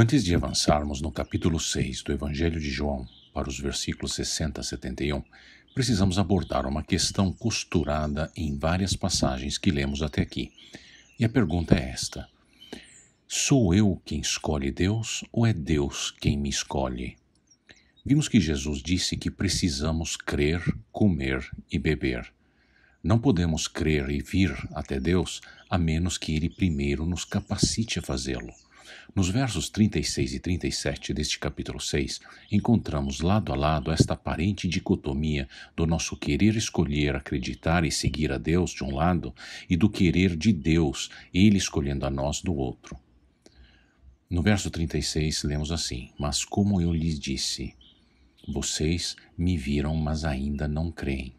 Antes de avançarmos no capítulo 6 do Evangelho de João, para os versículos 60 a 71, precisamos abordar uma questão costurada em várias passagens que lemos até aqui. E a pergunta é esta: Sou eu quem escolhe Deus ou é Deus quem me escolhe? Vimos que Jesus disse que precisamos crer, comer e beber. Não podemos crer e vir até Deus a menos que Ele primeiro nos capacite a fazê-lo. Nos versos 36 e 37 deste capítulo 6, encontramos lado a lado esta aparente dicotomia do nosso querer escolher acreditar e seguir a Deus de um lado e do querer de Deus, ele escolhendo a nós do outro. No verso 36 lemos assim: Mas como eu lhes disse, vocês me viram, mas ainda não creem.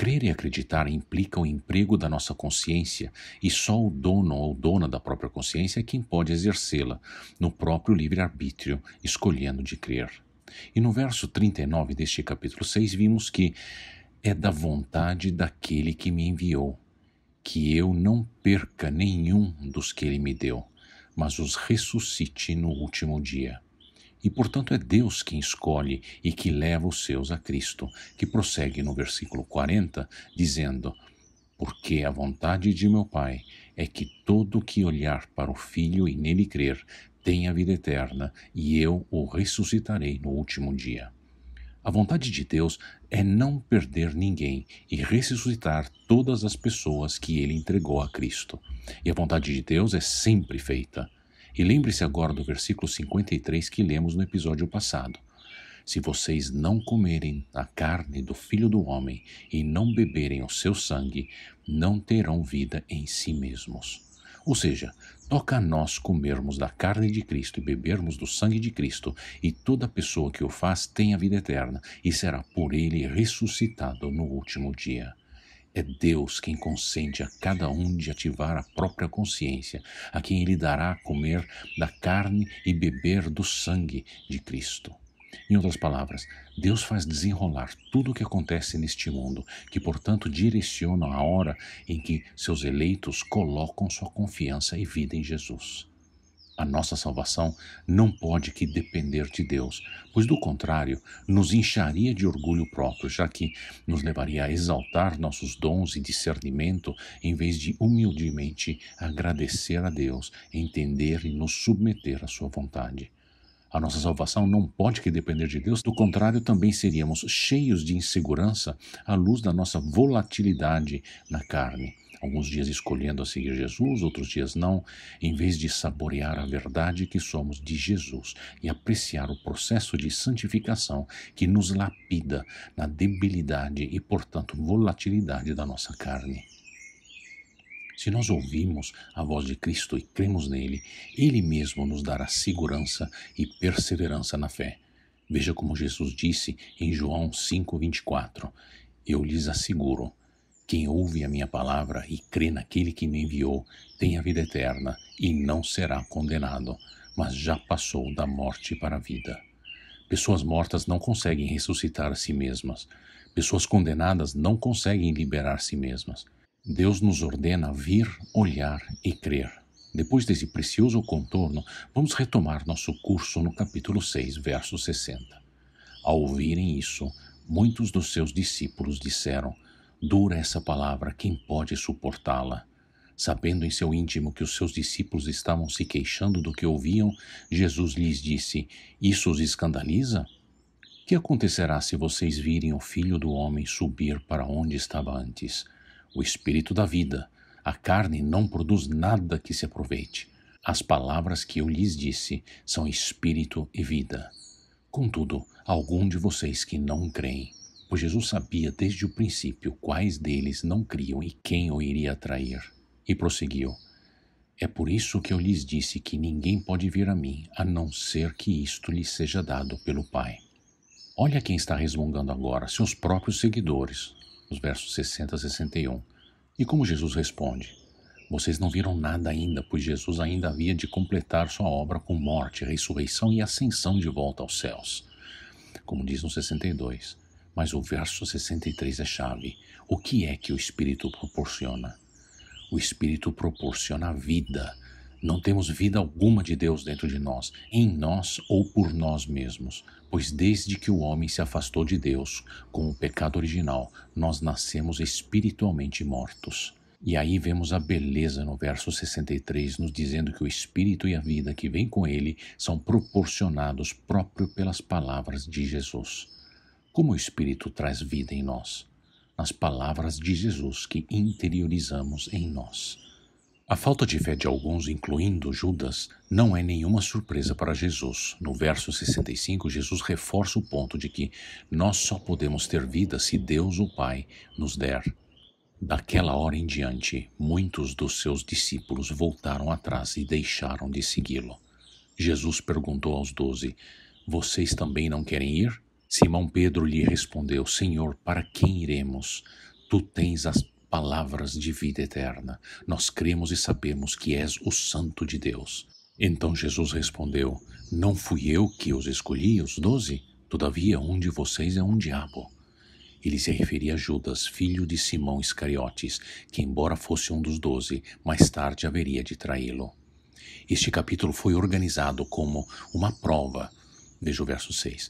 Crer e acreditar implica o emprego da nossa consciência e só o dono ou dona da própria consciência é quem pode exercê-la, no próprio livre-arbítrio, escolhendo de crer. E no verso 39 deste capítulo 6, vimos que é da vontade daquele que me enviou, que eu não perca nenhum dos que ele me deu, mas os ressuscite no último dia. E portanto é Deus quem escolhe e que leva os seus a Cristo, que prossegue no versículo 40, dizendo: Porque a vontade de meu Pai é que todo que olhar para o Filho e nele crer tenha vida eterna, e eu o ressuscitarei no último dia. A vontade de Deus é não perder ninguém e ressuscitar todas as pessoas que ele entregou a Cristo. E a vontade de Deus é sempre feita. E lembre-se agora do versículo 53 que lemos no episódio passado. Se vocês não comerem a carne do Filho do Homem e não beberem o seu sangue, não terão vida em si mesmos. Ou seja, toca a nós comermos da carne de Cristo e bebermos do sangue de Cristo, e toda pessoa que o faz tem a vida eterna e será por ele ressuscitado no último dia. É Deus quem consente a cada um de ativar a própria consciência, a quem ele dará a comer da carne e beber do sangue de Cristo. Em outras palavras, Deus faz desenrolar tudo o que acontece neste mundo, que portanto direciona a hora em que seus eleitos colocam sua confiança e vida em Jesus. A nossa salvação não pode que depender de Deus, pois do contrário, nos incharia de orgulho próprio, já que nos levaria a exaltar nossos dons e discernimento em vez de humildemente agradecer a Deus, entender e nos submeter à sua vontade. A nossa salvação não pode que depender de Deus, do contrário, também seríamos cheios de insegurança à luz da nossa volatilidade na carne alguns dias escolhendo a seguir Jesus, outros dias não, em vez de saborear a verdade que somos de Jesus e apreciar o processo de santificação que nos lapida na debilidade e, portanto, volatilidade da nossa carne. Se nós ouvimos a voz de Cristo e cremos nele, ele mesmo nos dará segurança e perseverança na fé. Veja como Jesus disse em João 5:24: Eu lhes asseguro quem ouve a minha palavra e crê naquele que me enviou tem a vida eterna e não será condenado, mas já passou da morte para a vida. Pessoas mortas não conseguem ressuscitar a si mesmas. Pessoas condenadas não conseguem liberar si mesmas. Deus nos ordena vir, olhar e crer. Depois desse precioso contorno, vamos retomar nosso curso no capítulo 6, verso 60. Ao ouvirem isso, muitos dos seus discípulos disseram: Dura essa palavra, quem pode suportá-la? Sabendo em seu íntimo que os seus discípulos estavam se queixando do que ouviam, Jesus lhes disse: Isso os escandaliza? Que acontecerá se vocês virem o filho do homem subir para onde estava antes? O espírito da vida, a carne não produz nada que se aproveite. As palavras que eu lhes disse são espírito e vida. Contudo, algum de vocês que não creem pois Jesus sabia desde o princípio quais deles não criam e quem o iria trair. E prosseguiu: É por isso que eu lhes disse que ninguém pode vir a mim, a não ser que isto lhe seja dado pelo Pai. Olha quem está resmungando agora, seus próprios seguidores, Os versos 60 a 61. E como Jesus responde: Vocês não viram nada ainda, pois Jesus ainda havia de completar sua obra com morte, ressurreição e ascensão de volta aos céus. Como diz no 62. Mas o verso 63 é chave. O que é que o Espírito proporciona? O Espírito proporciona vida. Não temos vida alguma de Deus dentro de nós, em nós ou por nós mesmos, pois desde que o homem se afastou de Deus, com o pecado original, nós nascemos espiritualmente mortos. E aí vemos a beleza no verso 63, nos dizendo que o Espírito e a vida que vem com ele são proporcionados próprio pelas palavras de Jesus como o Espírito traz vida em nós, nas palavras de Jesus que interiorizamos em nós. A falta de fé de alguns, incluindo Judas, não é nenhuma surpresa para Jesus. No verso 65, Jesus reforça o ponto de que nós só podemos ter vida se Deus, o Pai, nos der. Daquela hora em diante, muitos dos seus discípulos voltaram atrás e deixaram de segui-lo. Jesus perguntou aos doze: Vocês também não querem ir? Simão Pedro lhe respondeu: Senhor, para quem iremos? Tu tens as palavras de vida eterna. Nós cremos e sabemos que és o Santo de Deus. Então Jesus respondeu: Não fui eu que os escolhi, os doze? Todavia, um de vocês é um diabo. Ele se referia a Judas, filho de Simão Iscariotes, que, embora fosse um dos doze, mais tarde haveria de traí-lo. Este capítulo foi organizado como uma prova. Veja o verso 6.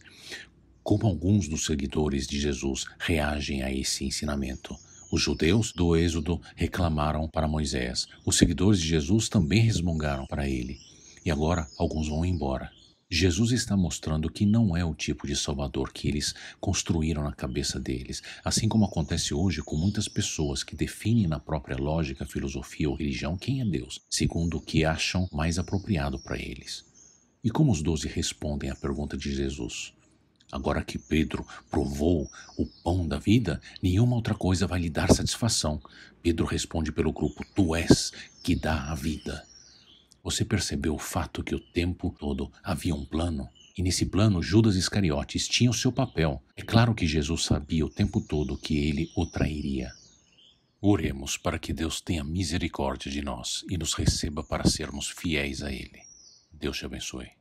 Como alguns dos seguidores de Jesus reagem a esse ensinamento? Os judeus do Êxodo reclamaram para Moisés. Os seguidores de Jesus também resmungaram para ele. E agora alguns vão embora. Jesus está mostrando que não é o tipo de Salvador que eles construíram na cabeça deles, assim como acontece hoje com muitas pessoas que definem na própria lógica, filosofia ou religião quem é Deus, segundo o que acham mais apropriado para eles. E como os doze respondem à pergunta de Jesus? Agora que Pedro provou o pão da vida, nenhuma outra coisa vai lhe dar satisfação. Pedro responde pelo grupo: Tu és que dá a vida. Você percebeu o fato que o tempo todo havia um plano? E nesse plano, Judas Iscariotes tinha o seu papel. É claro que Jesus sabia o tempo todo que ele o trairia. Oremos para que Deus tenha misericórdia de nós e nos receba para sermos fiéis a Ele. Deus te abençoe.